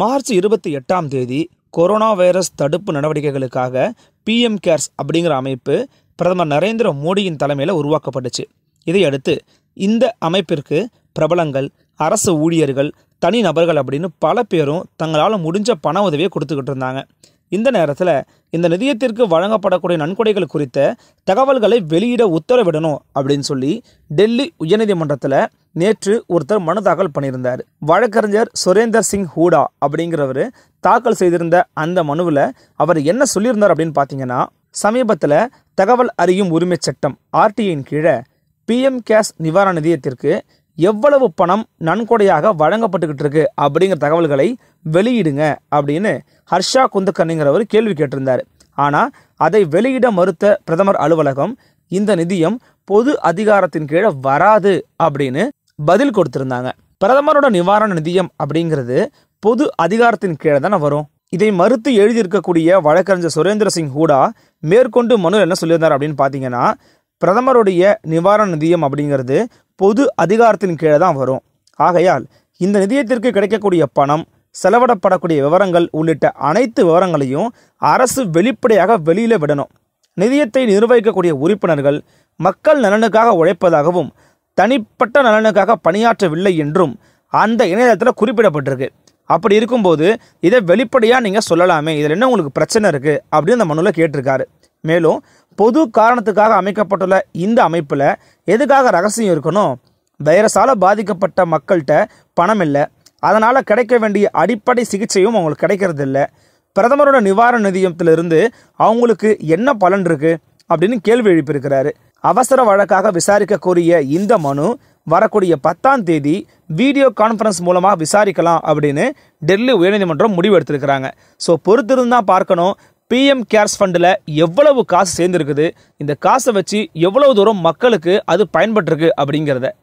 March இருபத்தி எட்டாம் தேதி கொரோனா வைரஸ் தடுப்பு நடவடிக்கைகளுக்காக பிஎம் கேர்ஸ் அப்படிங்கிற அமைப்பு பிரதமர் நரேந்திர மோடியின் தலைமையில் உருவாக்கப்பட்டுச்சு இதையடுத்து இந்த அமைப்பிற்கு பிரபலங்கள் அரசு ஊழியர்கள் தனி நபர்கள் அப்படின்னு பல பேரும் தங்களால் முடிஞ்ச பண உதவியை கொடுத்துக்கிட்டு இருந்தாங்க இந்த நேரத்தில் இந்த நிதியத்திற்கு வழங்கப்படக்கூடிய நன்கொடைகள் குறித்த தகவல்களை வெளியிட உத்தரவிடணும் அப்படின்னு சொல்லி டெல்லி உயர்நீதிமன்றத்தில் நேற்று ஒருத்தர் மனு தாக்கல் பண்ணியிருந்தார் வழக்கறிஞர் சுரேந்தர் சிங் ஹூடா அப்படிங்கிறவர் தாக்கல் செய்திருந்த அந்த மனுவில் அவர் என்ன சொல்லியிருந்தார் அப்படின்னு பார்த்தீங்கன்னா சமீபத்தில் தகவல் அறியும் உரிமை சட்டம் ஆர்டிஐயின் கீழே பிஎம் கேஷ் நிவாரண நிதியத்திற்கு எவ்வளவு பணம் நன்கொடையாக வழங்கப்பட்டுக்கிட்டு இருக்கு அப்படிங்கிற தகவல்களை வெளியிடுங்க அப்படின்னு ஹர்ஷா குந்துக்கண்ணிங்கிறவர் கேள்வி கேட்டிருந்தார் ஆனால் அதை வெளியிட மறுத்த பிரதமர் அலுவலகம் இந்த நிதியம் பொது அதிகாரத்தின் கீழே வராது அப்படின்னு பதில் கொடுத்துருந்தாங்க பிரதமரோட நிவாரண நிதியம் அப்படிங்கிறது பொது அதிகாரத்தின் கீழே தானே வரும் இதை மறுத்து எழுதியிருக்கக்கூடிய வழக்கறிஞர் சுரேந்திர சிங் ஹூடா மேற்கொண்டு மனு என்ன சொல்லியிருந்தார் அப்படின்னு பார்த்தீங்கன்னா பிரதமருடைய நிவாரண நிதியம் அப்படிங்கிறது பொது அதிகாரத்தின் கீழே தான் வரும் ஆகையால் இந்த நிதியத்திற்கு கிடைக்கக்கூடிய பணம் செலவிடப்படக்கூடிய விவரங்கள் உள்ளிட்ட அனைத்து விவரங்களையும் அரசு வெளிப்படையாக வெளியில் விடணும் நிதியத்தை நிர்வகிக்கக்கூடிய உறுப்பினர்கள் மக்கள் நலனுக்காக உழைப்பதாகவும் தனிப்பட்ட நலனுக்காக பணியாற்றவில்லை என்றும் அந்த இணையதளத்தில் குறிப்பிடப்பட்டிருக்கு அப்படி இருக்கும்போது இதை வெளிப்படையாக நீங்கள் சொல்லலாமே இதில் என்ன உங்களுக்கு பிரச்சனை இருக்குது அப்படின்னு அந்த மனுவில் கேட்டிருக்காரு மேலும் பொது காரணத்துக்காக அமைக்கப்பட்டுள்ள இந்த அமைப்பில் எதுக்காக ரகசியம் இருக்கணும் வைரஸால் பாதிக்கப்பட்ட மக்கள்கிட்ட பணம் இல்லை அதனால் கிடைக்க வேண்டிய அடிப்படை சிகிச்சையும் அவங்களுக்கு கிடைக்கிறது இல்லை பிரதமரோட நிவாரண நிதியத்திலிருந்து அவங்களுக்கு என்ன பலன் இருக்குது அப்படின்னு கேள்வி எழுப்பியிருக்கிறாரு அவசர வழக்காக விசாரிக்க கோரிய இந்த மனு வரக்கூடிய பத்தாம் தேதி வீடியோ கான்ஃபரன்ஸ் மூலமாக விசாரிக்கலாம் அப்படின்னு டெல்லி உயர்நீதிமன்றம் முடிவு எடுத்திருக்கிறாங்க ஸோ பொறுத்திருந்தால் பார்க்கணும் பிஎம் கேர்ஸ் ஃபண்டில் எவ்வளவு காசு சேர்ந்துருக்குது இந்த காசை வச்சு எவ்வளவு தூரம் மக்களுக்கு அது பயன்பட்டிருக்கு அப்படிங்கிறத